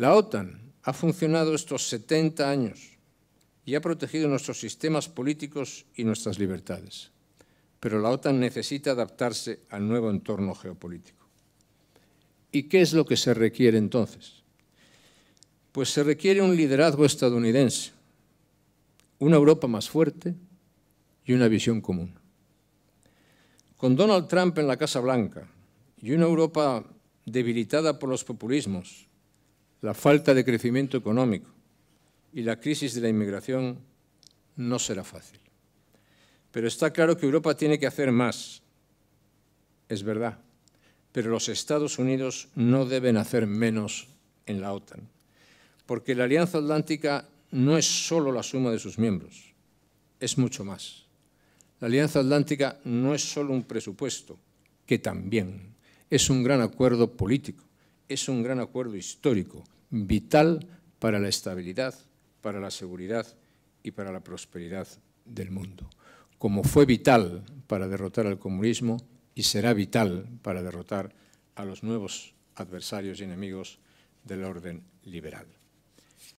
La OTAN ha funcionado estos 70 años y ha protegido nuestros sistemas políticos y nuestras libertades. Pero la OTAN necesita adaptarse al nuevo entorno geopolítico. ¿Y qué es lo que se requiere entonces? Pues se requiere un liderazgo estadounidense, una Europa más fuerte y una visión común. Con Donald Trump en la Casa Blanca y una Europa debilitada por los populismos la falta de crecimiento económico y la crisis de la inmigración no será fácil. Pero está claro que Europa tiene que hacer más, es verdad, pero los Estados Unidos no deben hacer menos en la OTAN, porque la Alianza Atlántica no es solo la suma de sus miembros, es mucho más. La Alianza Atlántica no es solo un presupuesto, que también es un gran acuerdo político es un gran acuerdo histórico, vital para la estabilidad, para la seguridad y para la prosperidad del mundo. Como fue vital para derrotar al comunismo y será vital para derrotar a los nuevos adversarios y enemigos del orden liberal.